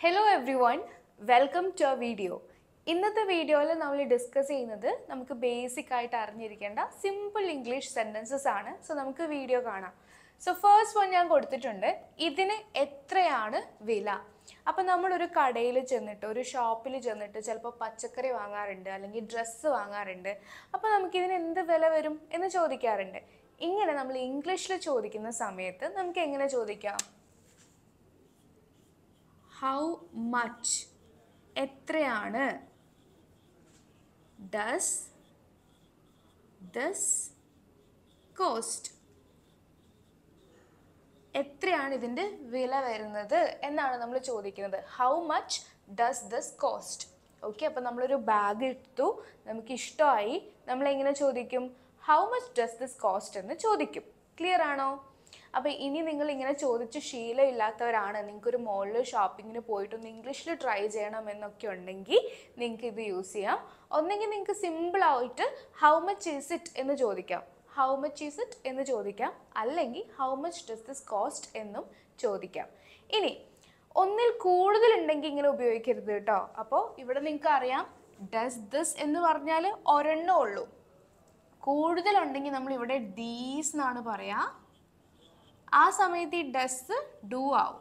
hello everyone welcome to video ഇന്നത്തെ വീഡിയോയിൽ നമ്മൾ ഡിസ്കസ് ചെയ്യുന്നത് നമുക്ക് ബേസിക് ആയിട്ട് അറിഞ്ഞിരിക്കേണ്ട സിമ്പിൾ ഇംഗ്ലീഷ് സെൻറ്റൻസസ് ആണ് സോ നമുക്ക് വീഡിയോ കാണാം സോ ഫേസ്റ്റ് വൺ ഞാൻ കൊടുത്തിട്ടുണ്ട് ഇതിന് എത്രയാണ് വില അപ്പം നമ്മളൊരു കടയിൽ ചെന്നിട്ട് ഒരു ഷോപ്പിൽ ചെന്നിട്ട് ചിലപ്പോൾ പച്ചക്കറി വാങ്ങാറുണ്ട് അല്ലെങ്കിൽ ഡ്രസ്സ് വാങ്ങാറുണ്ട് അപ്പോൾ നമുക്കിതിന് എന്ത് വില വരും എന്ന് ചോദിക്കാറുണ്ട് ഇങ്ങനെ നമ്മൾ ഇംഗ്ലീഷിൽ ചോദിക്കുന്ന സമയത്ത് നമുക്ക് എങ്ങനെ ചോദിക്കാം ഹൗ മച്ച് എത്രയാണ് ഡസ് ദസ് കോസ്റ്റ് എത്രയാണ് ഇതിൻ്റെ വില വരുന്നത് എന്നാണ് നമ്മൾ ചോദിക്കുന്നത് how much does this cost okay അപ്പോൾ നമ്മളൊരു ബാഗ് എടുത്തു നമുക്ക് ഇഷ്ടമായി നമ്മളെങ്ങനെ ചോദിക്കും how much does this cost എന്ന് ചോദിക്കും ക്ലിയർ ആണോ അപ്പോൾ ഇനി നിങ്ങൾ ഇങ്ങനെ ചോദിച്ച് ശീലമില്ലാത്തവരാണ് നിങ്ങൾക്കൊരു മോളിൽ ഷോപ്പിങ്ങിന് പോയിട്ടൊന്ന് ഇംഗ്ലീഷിൽ ട്രൈ ചെയ്യണം എന്നൊക്കെ ഉണ്ടെങ്കിൽ നിങ്ങൾക്ക് ഇത് യൂസ് ചെയ്യാം ഒന്നെങ്കിൽ നിങ്ങൾക്ക് സിമ്പിളായിട്ട് ഹൗ മച്ച് ഈസ് ഇറ്റ് എന്ന് ചോദിക്കാം ഹൗ മച്ച് ഈസ് ഇറ്റ് എന്ന് ചോദിക്കാം അല്ലെങ്കിൽ how much does this cost എന്നും ചോദിക്കാം ഇനി ഒന്നിൽ കൂടുതലുണ്ടെങ്കിൽ ഇങ്ങനെ ഉപയോഗിക്കരുത് കേട്ടോ അപ്പോൾ ഇവിടെ നിങ്ങൾക്ക് അറിയാം ഡസ് ദിസ് എന്ന് പറഞ്ഞാൽ ഒരെണ്ണം ഉള്ളൂ കൂടുതലുണ്ടെങ്കിൽ നമ്മൾ ഇവിടെ ദീസ് എന്നാണ് പറയാം ആ സമയത്ത് ഈ ഡസ് ഡു ആവും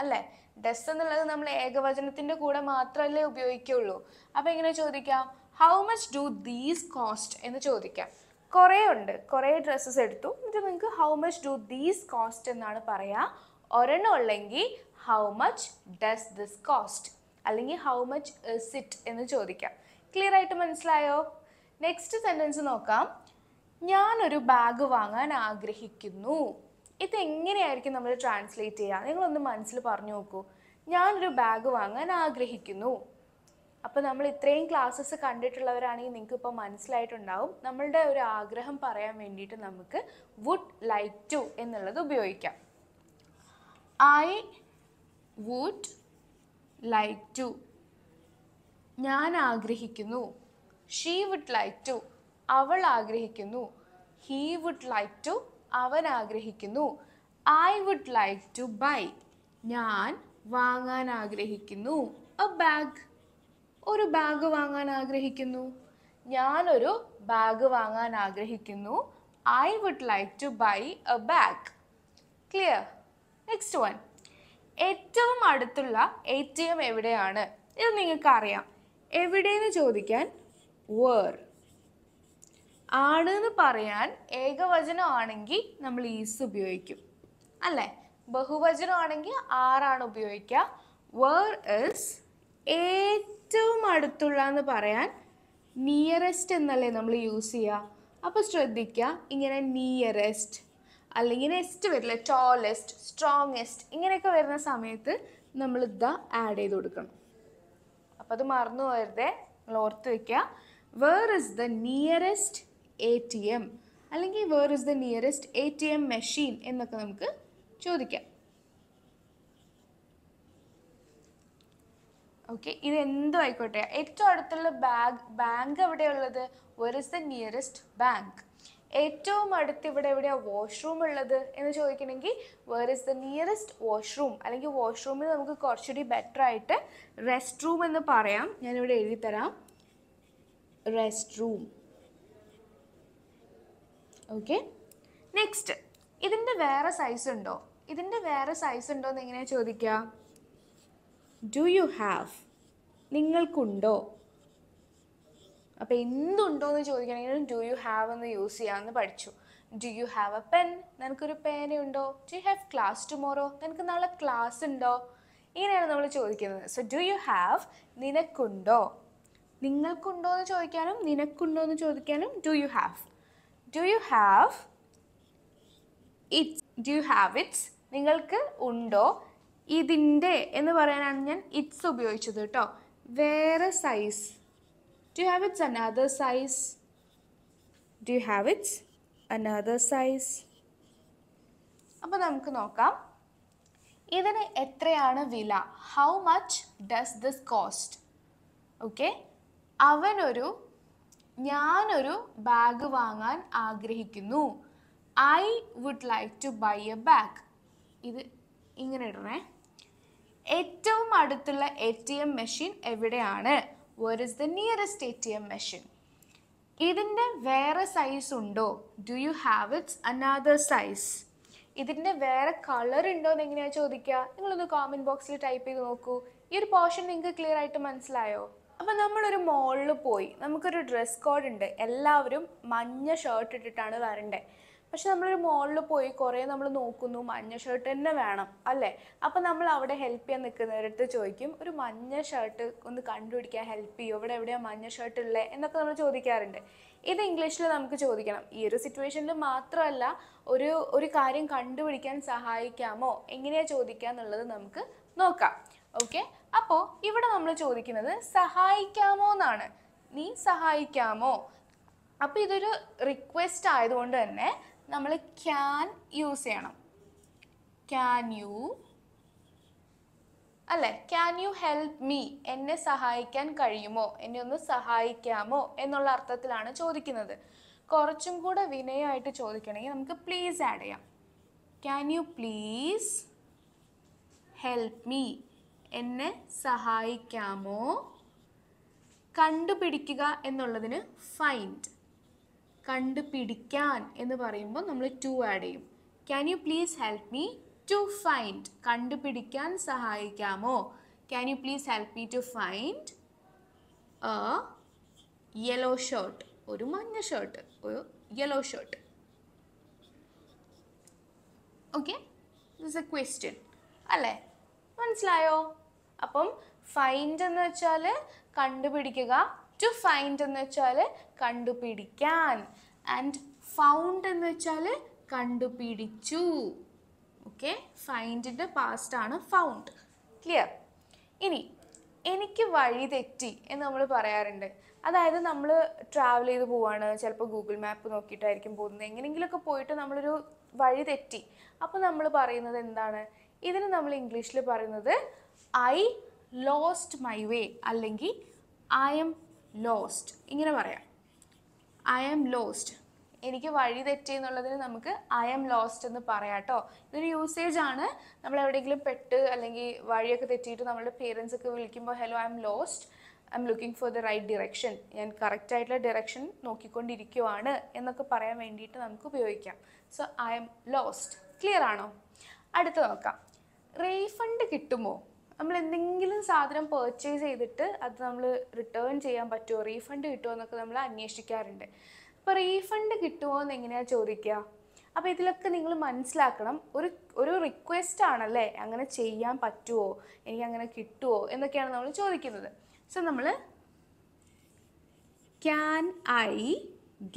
അല്ലേ ഡസ് എന്നുള്ളത് നമ്മൾ ഏകവചനത്തിൻ്റെ കൂടെ മാത്രമല്ലേ ഉപയോഗിക്കുള്ളൂ അപ്പോൾ ഇങ്ങനെ ചോദിക്കാം how much do these cost എന്ന് ചോദിക്കാം കുറേ ഉണ്ട് കുറേ ഡ്രസ്സസ് എടുത്തു ഇത് നിങ്ങൾക്ക് how much do these cost എന്നാണ് പറയുക ഒരെണ്ണം ഉള്ളെങ്കിൽ how much does this cost അല്ലെങ്കിൽ ഹൗ മച്ച് ഇസ് ഇറ്റ് എന്ന് ചോദിക്കാം ക്ലിയർ ആയിട്ട് മനസ്സിലായോ നെക്സ്റ്റ് സെൻറ്റൻസ് നോക്കാം ഞാനൊരു ബാഗ് വാങ്ങാൻ ആഗ്രഹിക്കുന്നു ഇതെങ്ങനെയായിരിക്കും നമ്മൾ ട്രാൻസ്ലേറ്റ് ചെയ്യുക നിങ്ങളൊന്ന് മനസ്സിൽ പറഞ്ഞു നോക്കൂ ഞാനൊരു ബാഗ് വാങ്ങാൻ ആഗ്രഹിക്കുന്നു അപ്പോൾ നമ്മൾ ഇത്രയും ക്ലാസ്സസ് കണ്ടിട്ടുള്ളവരാണെങ്കിൽ നിങ്ങൾക്ക് ഇപ്പോൾ മനസ്സിലായിട്ടുണ്ടാവും നമ്മളുടെ ഒരു ആഗ്രഹം പറയാൻ വേണ്ടിയിട്ട് നമുക്ക് വുഡ് ലൈക്ക് ടു എന്നുള്ളത് ഉപയോഗിക്കാം ഐ വുഡ് ലൈക്ക് ടു ഞാൻ ആഗ്രഹിക്കുന്നു ഷീ വുഡ് ലൈക്ക് ടു അവൾ ആഗ്രഹിക്കുന്നു ഹീ വുഡ് ലൈക്ക് ടു അവൻ ആഗ്രഹിക്കുന്നു I would like to buy ഞാൻ വാങ്ങാൻ ആഗ്രഹിക്കുന്നു എ ബാഗ് ഒരു ബാഗ് വാങ്ങാൻ ആഗ്രഹിക്കുന്നു ഞാനൊരു ബാഗ് വാങ്ങാൻ ആഗ്രഹിക്കുന്നു I would like to buy a bag clear next one ഏറ്റവും അടുത്തുള്ള എ ടി എം എവിടെയാണ് ഇത് നിങ്ങൾക്ക് എവിടെയെന്ന് ചോദിക്കാൻ വേർ ആണ് എന്ന് പറയാൻ ആണെങ്കിൽ നമ്മൾ ഈസ് ഉപയോഗിക്കും അല്ലേ ആണെങ്കിൽ ആറാണ് ഉപയോഗിക്കുക വേർ ഇസ് ഏറ്റവും അടുത്തുള്ള എന്ന് പറയാൻ നിയറസ്റ്റ് എന്നല്ലേ നമ്മൾ യൂസ് ചെയ്യുക അപ്പോൾ ശ്രദ്ധിക്കുക ഇങ്ങനെ നിയറസ്റ്റ് അല്ലെങ്കിൽ നെക്സ്റ്റ് വരില്ല ടോളസ്റ്റ് സ്ട്രോങ്ങസ്റ്റ് ഇങ്ങനെയൊക്കെ വരുന്ന സമയത്ത് നമ്മൾ ദ ആഡ് ചെയ്ത് കൊടുക്കണം അപ്പോൾ അത് മറന്നു പോയതേ നിങ്ങൾ ഓർത്ത് വയ്ക്കുക where is the nearest A T M അല്ലെങ്കിൽ where is the nearest A T M machine എന്നൊക്കെ നമുക്ക് ചോദിക്കാം ഓക്കെ ഇത് എന്തോ ആയിക്കോട്ടെ ഏറ്റവും അടുത്തുള്ള ബാങ്ക് ബാങ്ക് എവിടെയുള്ളത് where is the nearest bank ഏറ്റവും അടുത്ത് ഇവിടെ എവിടെയാണ് വാഷ്റൂം ഉള്ളത് എന്ന് ചോദിക്കണമെങ്കിൽ where is the nearest washroom അല്ലെങ്കിൽ വാഷ്റൂമിൽ നമുക്ക് കുറച്ചുകൂടി ബെറ്റർ ആയിട്ട് റെസ്റ്റ് റൂം എന്ന് പറയാം ഞാനിവിടെ എഴുതി തരാം റെസ്റ്റ് റൂം ഓക്കെ നെക്സ്റ്റ് ഇതിൻ്റെ വേറെ സൈസ് ഉണ്ടോ ഇതിൻ്റെ വേറെ സൈസ് ഉണ്ടോ എന്ന് എങ്ങനെയാണ് ചോദിക്കുക ഡു യു ഹാവ് നിങ്ങൾക്കുണ്ടോ അപ്പോൾ എന്തുണ്ടോ എന്ന് ചോദിക്കണമെങ്കിലും ഡു യു ഹാവ് എന്ന് യൂസ് ചെയ്യാമെന്ന് പഠിച്ചു do you have a pen നിനക്കൊരു പേനയുണ്ടോ do you have class tomorrow നിനക്ക് നാളെ ക്ലാസ് ഉണ്ടോ ഇങ്ങനെയാണ് നമ്മൾ ചോദിക്കുന്നത് സോ ഡു യു ഹാവ് നിനക്കുണ്ടോ നിങ്ങൾക്കുണ്ടോ എന്ന് ചോദിക്കാനും നിനക്കുണ്ടോ എന്ന് ചോദിക്കാനും do you have do you have its do you have its നിങ്ങൾക്ക് ഉണ്ടോ ഇതിൻ്റെ എന്ന് പറയാനാണ് ഞാൻ ഇറ്റ്സ് ഉപയോഗിച്ചത് കേട്ടോ വേറെ size do have its another size do you have its another size അപ്പോൾ നമുക്ക് നോക്കാം ഇതിന് എത്രയാണ് വില how much does this cost okay അവനൊരു ഞാനൊരു ബാഗ് വാങ്ങാൻ ആഗ്രഹിക്കുന്നു I would like to buy a bag ഇത് ഇങ്ങനെ ഇടണേ ഏറ്റവും അടുത്തുള്ള എ ടി എം മെഷീൻ എവിടെയാണ് where is the nearest A T M machine ഇതിൻ്റെ വേറെ സൈസ് ഉണ്ടോ do you have its another size ഇതിൻ്റെ വേറെ കളർ ഉണ്ടോ എന്ന് എങ്ങനെയാണ് ചോദിക്കുക നിങ്ങളൊന്ന് കോമൻറ്റ് ബോക്സിൽ ടൈപ്പ് ചെയ്ത് നോക്കൂ ഈ ഒരു പോർഷൻ നിങ്ങൾക്ക് ക്ലിയർ ആയിട്ട് മനസ്സിലായോ അപ്പോൾ നമ്മളൊരു മോളിൽ പോയി നമുക്കൊരു ഡ്രസ് കോഡ് ഉണ്ട് എല്ലാവരും മഞ്ഞ ഷർട്ട് ഇട്ടിട്ടാണ് വരണ്ടേ പക്ഷെ നമ്മളൊരു മോളിൽ പോയി കുറേ നമ്മൾ നോക്കുന്നു മഞ്ഞ ഷർട്ട് തന്നെ വേണം അല്ലേ അപ്പോൾ നമ്മൾ അവിടെ ഹെൽപ്പ് ചെയ്യാൻ നിൽക്കുന്നവരടുത്ത് ചോദിക്കും ഒരു മഞ്ഞ ഷർട്ട് ഒന്ന് കണ്ടുപിടിക്കാൻ ഹെൽപ്പ് ചെയ്യും ഇവിടെ എവിടെയാണ് മഞ്ഞ ഷർട്ട് ഉള്ളത് എന്നൊക്കെ നമ്മൾ ചോദിക്കാറുണ്ട് ഇത് ഇംഗ്ലീഷിൽ നമുക്ക് ചോദിക്കണം ഈ ഒരു സിറ്റുവേഷനിൽ മാത്രമല്ല ഒരു ഒരു കാര്യം കണ്ടുപിടിക്കാൻ സഹായിക്കാമോ എങ്ങനെയാണ് ചോദിക്കുക എന്നുള്ളത് നമുക്ക് നോക്കാം ഓക്കെ അപ്പോൾ ഇവിടെ നമ്മൾ ചോദിക്കുന്നത് സഹായിക്കാമോ എന്നാണ് നീ സഹായിക്കാമോ അപ്പോൾ ഇതൊരു റിക്വസ്റ്റ് ആയതുകൊണ്ട് തന്നെ നമ്മൾ ക്യാൻ യൂസ് ചെയ്യണം ക്യാൻ യു അല്ലേ ക്യാൻ യു ഹെൽപ്പ് മീ എന്നെ സഹായിക്കാൻ കഴിയുമോ എന്നെ ഒന്ന് സഹായിക്കാമോ എന്നുള്ള അർത്ഥത്തിലാണ് ചോദിക്കുന്നത് കുറച്ചും കൂടെ വിനയമായിട്ട് ചോദിക്കണമെങ്കിൽ നമുക്ക് പ്ലീസ് ആഡ് ചെയ്യാം can you please help me എന്നെ സഹായിക്കാമോ കണ്ടുപിടിക്കുക എന്നുള്ളതിന് ഫൈൻഡ് കണ്ടുപിടിക്കാൻ എന്ന് പറയുമ്പോൾ നമ്മൾ ടു ആഡ് ചെയ്യും can you please help me to find കണ്ടുപിടിക്കാൻ സഹായിക്കാമോ can you please help me to find a yellow shirt ഒരു മഞ്ഞ ഷർട്ട് ഒരു yellow shirt okay this a question അല്ലേ മനസ്സിലായോ അപ്പം ഫൈൻഡ് എന്ന് വെച്ചാൽ കണ്ടുപിടിക്കുക ടു ഫൈൻഡ് എന്ന് വെച്ചാൽ കണ്ടുപിടിക്കാൻ ആൻഡ് ഫൗണ്ട് എന്ന് വെച്ചാൽ കണ്ടുപിടിച്ചു ഓക്കെ ഫൈൻഡിൻ്റെ പാസ്റ്റാണ് ഫൗണ്ട് ക്ലിയർ ഇനി എനിക്ക് വഴി തെറ്റി എന്ന് നമ്മൾ പറയാറുണ്ട് അതായത് നമ്മൾ ട്രാവൽ ചെയ്ത് പോവാണ് ചിലപ്പോൾ ഗൂഗിൾ മാപ്പ് നോക്കിയിട്ടായിരിക്കും പോകുന്നത് എങ്ങനെയെങ്കിലുമൊക്കെ പോയിട്ട് നമ്മളൊരു വഴി തെറ്റി അപ്പോൾ നമ്മൾ പറയുന്നത് എന്താണ് ഇതിന് നമ്മൾ ഇംഗ്ലീഷിൽ പറയുന്നത് ഐ ലോസ്റ്റ് മൈ വേ അല്ലെങ്കിൽ ഐ എം ലോസ്റ്റ് ഇങ്ങനെ പറയാം ഐ എം ലോസ്റ്റ് എനിക്ക് വഴി തെറ്റി എന്നുള്ളതിന് നമുക്ക് ഐ എം ലോസ്റ്റ് എന്ന് പറയാം കേട്ടോ ഇതൊരു യൂസേജ് ആണ് നമ്മൾ എവിടെയെങ്കിലും പെട്ട് അല്ലെങ്കിൽ വഴിയൊക്കെ തെറ്റിയിട്ട് നമ്മുടെ പേരൻസ് ഒക്കെ വിളിക്കുമ്പോൾ hello I'm lost I'm looking for the right direction ഞാൻ കറക്റ്റ് ആയിട്ടുള്ള ഡിറക്ഷൻ നോക്കിക്കൊണ്ടിരിക്കുവാണ് എന്നൊക്കെ പറയാൻ വേണ്ടിയിട്ട് നമുക്ക് ഉപയോഗിക്കാം so I'm lost clear ആണോ അടുത്ത് നോക്കാം റീഫണ്ട് കിട്ടുമോ നമ്മൾ എന്തെങ്കിലും സാധനം പേർച്ചേസ് ചെയ്തിട്ട് അത് നമ്മൾ റിട്ടേൺ ചെയ്യാൻ പറ്റുമോ റീഫണ്ട് കിട്ടുമോ എന്നൊക്കെ നമ്മൾ അന്വേഷിക്കാറുണ്ട് അപ്പോൾ റീഫണ്ട് കിട്ടുമോ എന്ന് എങ്ങനെയാണ് ചോദിക്കുക അപ്പോൾ ഇതിലൊക്കെ നിങ്ങൾ മനസ്സിലാക്കണം ഒരു ഒരു റിക്വസ്റ്റ് ആണല്ലേ അങ്ങനെ ചെയ്യാൻ പറ്റുമോ എനിക്ക് അങ്ങനെ കിട്ടുമോ എന്നൊക്കെയാണ് നമ്മൾ ചോദിക്കുന്നത് സോ നമ്മൾ can I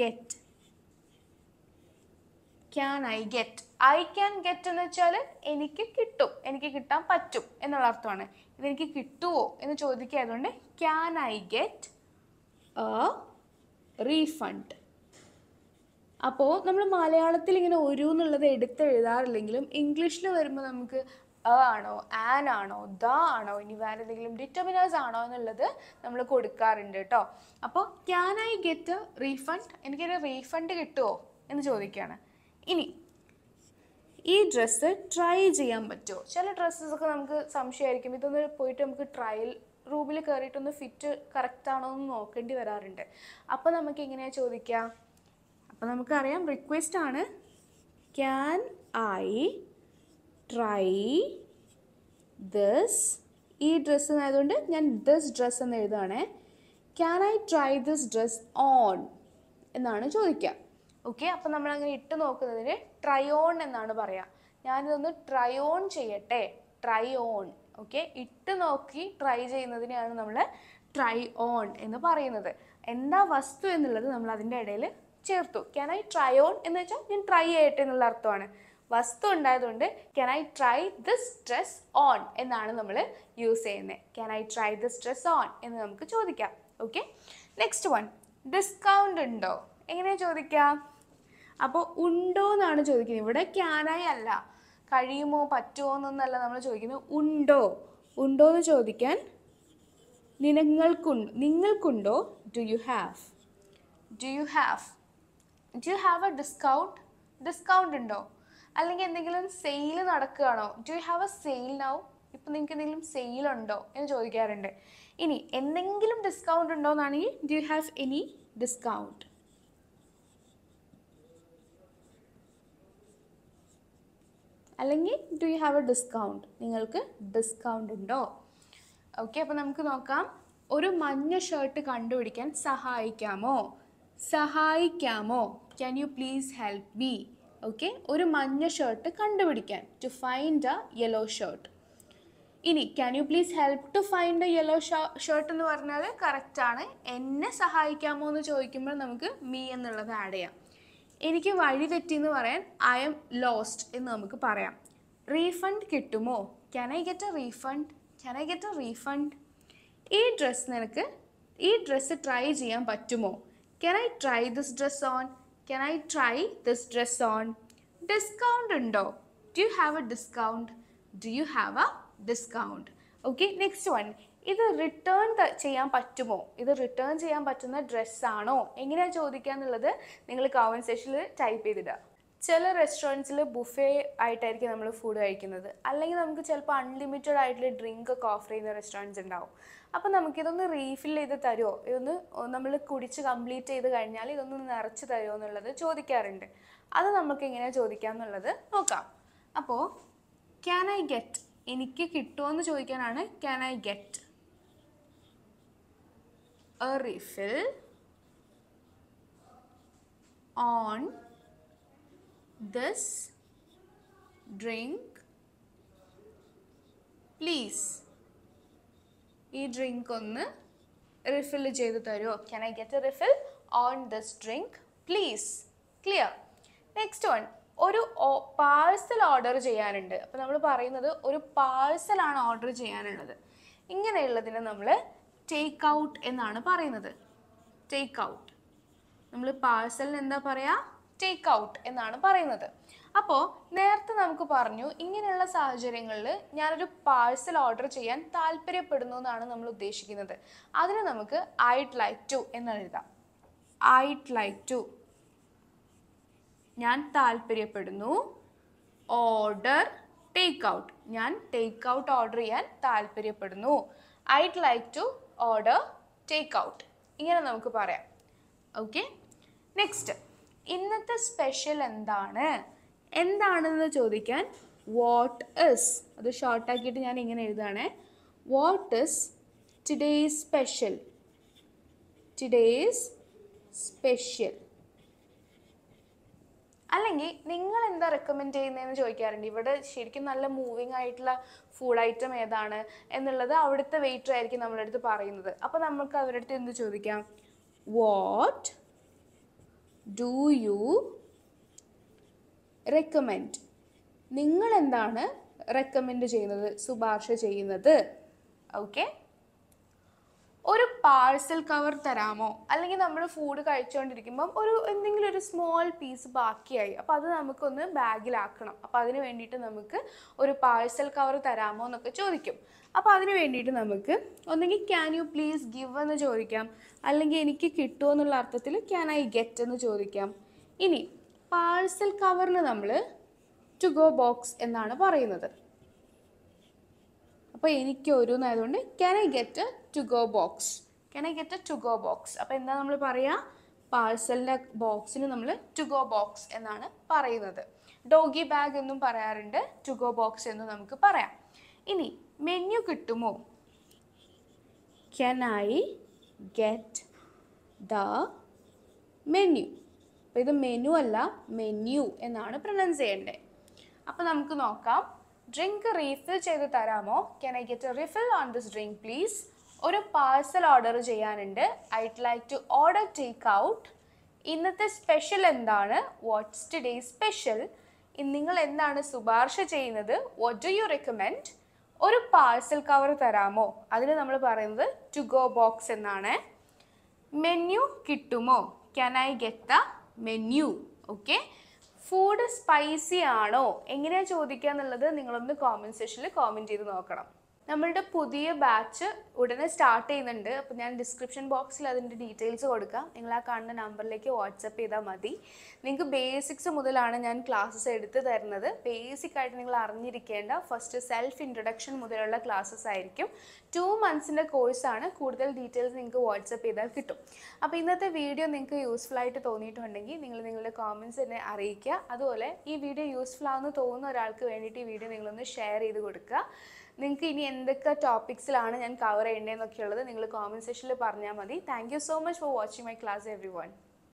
get can I get I can get എന്ന് വെച്ചാൽ എനിക്ക് കിട്ടും എനിക്ക് കിട്ടാൻ പറ്റും എന്നുള്ള അർത്ഥമാണ് ഇതെനിക്ക് കിട്ടുമോ എന്ന് ചോദിക്കുക അതുകൊണ്ട് can I get a refund അപ്പോൾ നമ്മൾ മലയാളത്തിൽ ഇങ്ങനെ ഒരു എന്നുള്ളത് എടുത്തെഴുതാറില്ലെങ്കിലും ഇംഗ്ലീഷിൽ വരുമ്പോൾ നമുക്ക് എ ആണോ ആൻ ആണോ ദ ആണോ ഇനി വേറെ എന്തെങ്കിലും ഡിറ്റർമിനേഴ്സ് ആണോ എന്നുള്ളത് നമ്മൾ കൊടുക്കാറുണ്ട് കേട്ടോ അപ്പോൾ ക്യാൻ ഐ ഗെറ്റ് റീഫണ്ട് എനിക്കൊരു റീഫണ്ട് കിട്ടുമോ എന്ന് ചോദിക്കുകയാണ് ഇനി ഈ ഡ്രസ്സ് ട്രൈ ചെയ്യാൻ പറ്റുമോ ചില ഡ്രസ്സസ് ഒക്കെ നമുക്ക് സംശയമായിരിക്കും ഇതൊന്ന് പോയിട്ട് നമുക്ക് ട്രയൽ റൂമിൽ കയറിയിട്ടൊന്ന് ഫിറ്റ് കറക്റ്റാണോ എന്ന് നോക്കേണ്ടി വരാറുണ്ട് അപ്പോൾ നമുക്ക് എങ്ങനെയാണ് ചോദിക്കുക അപ്പോൾ നമുക്കറിയാം റിക്വസ്റ്റ് ആണ് ക്യാൻ ഐ ട്രൈ ദസ് ഈ ഡ്രസ്സ് എന്നായതുകൊണ്ട് ഞാൻ ദസ് ഡ്രസ്സ് എന്ന് എഴുതുകയാണേ can I try this dress on എന്നാണ് ചോദിക്കുക ഓക്കെ അപ്പം അങ്ങനെ ഇട്ട് നോക്കുന്നതിന് ട്രയോൺ എന്നാണ് പറയുക ഞാനിതൊന്ന് ട്രയോൺ ചെയ്യട്ടെ ട്രൈ ഓൺ ഓക്കെ ഇട്ട് നോക്കി ട്രൈ ചെയ്യുന്നതിനെയാണ് നമ്മൾ ട്രൈ ഓൺ എന്ന് പറയുന്നത് എന്താ വസ്തു എന്നുള്ളത് നമ്മൾ അതിൻ്റെ ഇടയിൽ ചേർത്തു ക്യാൻ ഐ ട്രൈ ഓൺ എന്ന് വെച്ചാൽ ഞാൻ ട്രൈ ചെയ്യട്ടെ എന്നുള്ള അർത്ഥമാണ് വസ്തു ഉണ്ടായതുകൊണ്ട് can I try this dress on എന്നാണ് നമ്മൾ യൂസ് ചെയ്യുന്നത് can I try this dress on എന്ന് നമുക്ക് ചോദിക്കാം ഓക്കെ നെക്സ്റ്റ് വൺ ഡിസ്കൗണ്ട് ഉണ്ടോ എങ്ങനെ ചോദിക്കാം അപ്പോൾ ഉണ്ടോ എന്നാണ് ചോദിക്കുന്നത് ഇവിടെ ക്യാനായി അല്ല കഴിയുമോ പറ്റുമോ എന്നൊന്നല്ല നമ്മൾ ചോദിക്കുന്നത് ഉണ്ടോ ഉണ്ടോ എന്ന് ചോദിക്കാൻ നിനങ്ങൾക്കുണ്ട് നിങ്ങൾക്കുണ്ടോ do you have do you have do you have a discount discount ഉണ്ടോ അല്ലെങ്കിൽ എന്തെങ്കിലും സെയിൽ നടക്കുകയാണോ do you have a sale now ഇപ്പം നിങ്ങൾക്ക് എന്തെങ്കിലും സെയിൽ ഉണ്ടോ എന്ന് ചോദിക്കാറുണ്ട് ഇനി എന്തെങ്കിലും ഡിസ്കൗണ്ട് ഉണ്ടോ എന്നാണെങ്കിൽ do you have any discount അല്ലെങ്കിൽ do you have a discount നിങ്ങൾക്ക് ഡിസ്കൗണ്ട് ഉണ്ടോ ഓക്കെ അപ്പോൾ നമുക്ക് നോക്കാം ഒരു മഞ്ഞ ഷർട്ട് കണ്ടുപിടിക്കാൻ സഹായിക്കാമോ സഹായിക്കാമോ can you please help me okay ഒരു മഞ്ഞ ഷർട്ട് കണ്ടുപിടിക്കാൻ to find a yellow shirt ഇനി can you please help to find a yellow shirt എന്ന് പറഞ്ഞാൽ കറക്റ്റാണ് എന്നെ സഹായിക്കാമോ എന്ന് ചോദിക്കുമ്പോൾ നമുക്ക് മീ എന്നുള്ളത് ആഡ് ചെയ്യാം എനിക്ക് വഴി തെറ്റി എന്ന് പറയാൻ ഐ എം ലോസ്റ്റ് എന്ന് നമുക്ക് പറയാം റീഫണ്ട് കിട്ടുമോ can I get a refund can I get a refund ഈ ഡ്രസ്സ് നിനക്ക് ഈ ഡ്രസ്സ് ട്രൈ ചെയ്യാൻ പറ്റുമോ can I try this dress on can I try this dress on discount ഉണ്ടോ do you have a discount do you have a discount okay next one ഇത് return ചെയ്യാൻ പറ്റുമോ ഇത് റിട്ടേൺ ചെയ്യാൻ പറ്റുന്ന ഡ്രസ്സാണോ എങ്ങനെയാണ് ചോദിക്കുക എന്നുള്ളത് നിങ്ങൾ കോമൻറ്റ് സെക്ഷനിൽ ടൈപ്പ് ചെയ്തിടുക ചില റെസ്റ്റോറൻറ്റ്സിൽ ബുഫേ ആയിട്ടായിരിക്കും നമ്മൾ ഫുഡ് കഴിക്കുന്നത് അല്ലെങ്കിൽ നമുക്ക് ചിലപ്പോൾ അൺലിമിറ്റഡ് ആയിട്ടുള്ള ഡ്രിങ്ക് ഒക്കെ ഓഫർ ചെയ്യുന്ന റെസ്റ്റോറൻറ്റ്സ് ഉണ്ടാവും അപ്പോൾ നമുക്കിതൊന്ന് റീഫിൽ ചെയ്ത് തരുമോ ഇതൊന്ന് നമ്മൾ കുടിച്ച് കംപ്ലീറ്റ് ചെയ്ത് കഴിഞ്ഞാൽ ഇതൊന്ന് നിറച്ച് തരുമോ എന്നുള്ളത് ചോദിക്കാറുണ്ട് അത് നമുക്ക് എങ്ങനെയാണ് ചോദിക്കാം എന്നുള്ളത് നോക്കാം അപ്പോൾ ക്യാൻ ഐ ഗെറ്റ് എനിക്ക് കിട്ടുമോ എന്ന് ചോദിക്കാനാണ് can I get a refill on this drink please ഈ ഡ്രിങ്ക് ഒന്ന് റിഫിൽ ചെയ്ത് തരുമോ can I get a refill on this drink please clear next one ഒരു പാഴ്സൽ ഓർഡർ ചെയ്യാനുണ്ട് അപ്പോൾ നമ്മൾ പറയുന്നത് ഒരു പാഴ്സലാണ് ഓർഡർ ചെയ്യാനുള്ളത് ഇങ്ങനെയുള്ളതിനെ നമ്മൾ ടേക്ക് ഔട്ട് എന്നാണ് പറയുന്നത് ടേക്ക് ഔട്ട് നമ്മൾ പാഴ്സലിന് എന്താ പറയുക ടേക്ക് ഔട്ട് എന്നാണ് പറയുന്നത് അപ്പോൾ നേരത്തെ നമുക്ക് പറഞ്ഞു ഇങ്ങനെയുള്ള സാഹചര്യങ്ങളിൽ ഞാനൊരു പാഴ്സൽ ഓർഡർ ചെയ്യാൻ താല്പര്യപ്പെടുന്നു എന്നാണ് നമ്മൾ ഉദ്ദേശിക്കുന്നത് അതിന് നമുക്ക് ഐഡ് ലൈക്ക് ടു എന്ന് എഴുതാം ഐഡ് ലൈക്ക് ടു ഞാൻ താല്പര്യപ്പെടുന്നു ഓർഡർ ടേക്ക് ഔട്ട് ഞാൻ ടേക്ക് ഔട്ട് ഓർഡർ ചെയ്യാൻ താല്പര്യപ്പെടുന്നു I'd like to order take out ഇങ്ങനെ നമുക്ക് പറയാം ഓക്കെ നെക്സ്റ്റ് ഇന്നത്തെ സ്പെഷ്യൽ എന്താണ് എന്താണെന്ന് ചോദിക്കാൻ വാട്ട് ഇസ് അത് ഷോർട്ടാക്കിയിട്ട് ഞാൻ ഇങ്ങനെ എഴുതുകയാണേ what is today special today special അല്ലെങ്കിൽ നിങ്ങൾ എന്താ റെക്കമെൻഡ് ചെയ്യുന്നതെന്ന് ചോദിക്കാറുണ്ട് ഇവിടെ ശരിക്കും നല്ല മൂവിങ് ആയിട്ടുള്ള ഫുഡ് ഐറ്റം ഏതാണ് എന്നുള്ളത് അവിടുത്തെ വെയിറ്റർ ആയിരിക്കും നമ്മുടെ അടുത്ത് പറയുന്നത് അപ്പോൾ നമുക്ക് അവരുടെ അടുത്ത് എന്ത് ചോദിക്കാം വാട്ട് ഡു യു റെക്കമെൻഡ് നിങ്ങൾ എന്താണ് റെക്കമെൻഡ് ചെയ്യുന്നത് ശുപാർശ ചെയ്യുന്നത് ഓക്കെ ഒരു പാഴ്സൽ കവർ തരാമോ അല്ലെങ്കിൽ നമ്മൾ ഫുഡ് കഴിച്ചുകൊണ്ടിരിക്കുമ്പം ഒരു എന്തെങ്കിലും ഒരു സ്മോൾ പീസ് ബാക്കിയായി അപ്പോൾ അത് നമുക്കൊന്ന് ബാഗിലാക്കണം അപ്പോൾ അതിന് വേണ്ടിയിട്ട് നമുക്ക് ഒരു പാഴ്സൽ കവർ തരാമോ എന്നൊക്കെ ചോദിക്കും അപ്പോൾ അതിന് വേണ്ടിയിട്ട് നമുക്ക് ഒന്നെങ്കിൽ ക്യാൻ യു പ്ലീസ് ഗിവ് എന്ന് ചോദിക്കാം അല്ലെങ്കിൽ എനിക്ക് കിട്ടുമോ എന്നുള്ള അർത്ഥത്തിൽ ക്യാൻ ഐ ഗെറ്റ് എന്ന് ചോദിക്കാം ഇനി പാഴ്സൽ കവറിന് നമ്മൾ ടു ഗോ ബോക്സ് എന്നാണ് പറയുന്നത് അപ്പോൾ എനിക്ക് ഒരു എന്നായതുകൊണ്ട് can I get a to go box can I get a to go box അപ്പോൾ എന്താ നമ്മൾ പറയുക പാഴ്സലിൻ്റെ ബോക്സിന് നമ്മൾ ടു ഗോ ബോക്സ് എന്നാണ് പറയുന്നത് ഡോഗി ബാഗ് എന്നും പറയാറുണ്ട് ടു ഗോ ബോക്സ് എന്ന് നമുക്ക് പറയാം ഇനി മെനു കിട്ടുമോ can I get the menu അപ്പോൾ ഇത് മെനു അല്ല മെന്യു എന്നാണ് പ്രൊനൗൺസ് ചെയ്യേണ്ടത് അപ്പോൾ നമുക്ക് നോക്കാം ഡ്രിങ്ക് റീഫിൽ ചെയ്ത് തരാമോ can I get a refill on this drink please ഒരു പാഴ്സൽ ഓർഡർ ചെയ്യാനുണ്ട് I'd like to order take out ഇന്നത്തെ സ്പെഷ്യൽ എന്താണ് വാട്ട്സ് ടുഡേ സ്പെഷ്യൽ നിങ്ങൾ എന്താണ് ശുപാർശ ചെയ്യുന്നത് വാട്ട് ഡു യു റെക്കമെൻഡ് ഒരു പാഴ്സൽ കവർ തരാമോ അതിന് നമ്മൾ പറയുന്നത് ടു ഗോ ബോക്സ് എന്നാണ് മെന്യു കിട്ടുമോ can I get the menu okay food spicy ആണോ എങ്ങനെയാണ് ചോദിക്കുക എന്നുള്ളത് നിങ്ങളൊന്ന് കോമൻറ്റ് സെക്ഷനിൽ കോമൻറ്റ് ചെയ്ത് നോക്കണം നമ്മളുടെ പുതിയ ബാച്ച് ഉടനെ സ്റ്റാർട്ട് ചെയ്യുന്നുണ്ട് അപ്പോൾ ഞാൻ ഡിസ്ക്രിപ്ഷൻ ബോക്സിൽ അതിൻ്റെ ഡീറ്റെയിൽസ് കൊടുക്കാം നിങ്ങൾ ആ കാണുന്ന നമ്പറിലേക്ക് വാട്സപ്പ് ചെയ്താൽ മതി നിങ്ങൾക്ക് ബേസിക്സ് മുതലാണ് ഞാൻ ക്ലാസ്സസ് എടുത്ത് തരുന്നത് ബേസിക് ആയിട്ട് നിങ്ങൾ അറിഞ്ഞിരിക്കേണ്ട ഫസ്റ്റ് സെൽഫ് ഇൻട്രൊഡക്ഷൻ മുതലുള്ള ക്ലാസ്സസ് ആയിരിക്കും ടു മന്ത്സിൻ്റെ കോഴ്സാണ് കൂടുതൽ ഡീറ്റെയിൽസ് നിങ്ങൾക്ക് വാട്സപ്പ് ചെയ്താൽ കിട്ടും അപ്പോൾ ഇന്നത്തെ വീഡിയോ നിങ്ങൾക്ക് യൂസ്ഫുൾ ആയിട്ട് തോന്നിയിട്ടുണ്ടെങ്കിൽ നിങ്ങൾ നിങ്ങളുടെ കോമൻസ് എന്നെ അറിയിക്കുക അതുപോലെ ഈ വീഡിയോ യൂസ്ഫുൾ ആണെന്ന് തോന്നുന്ന ഒരാൾക്ക് വേണ്ടിയിട്ട് ഈ വീഡിയോ നിങ്ങളൊന്ന് ഷെയർ ചെയ്ത് കൊടുക്കുക നിങ്ങൾക്ക് ഇനി എന്തൊക്കെ ടോപ്പിക്സിലാണ് ഞാൻ കവർ ചെയ്യേണ്ടതെന്നൊക്കെ ഉള്ളത് നിങ്ങൾ കോമൻറ്റ് സെക്ഷനിൽ പറഞ്ഞാൽ മതി thank so much for watching my class every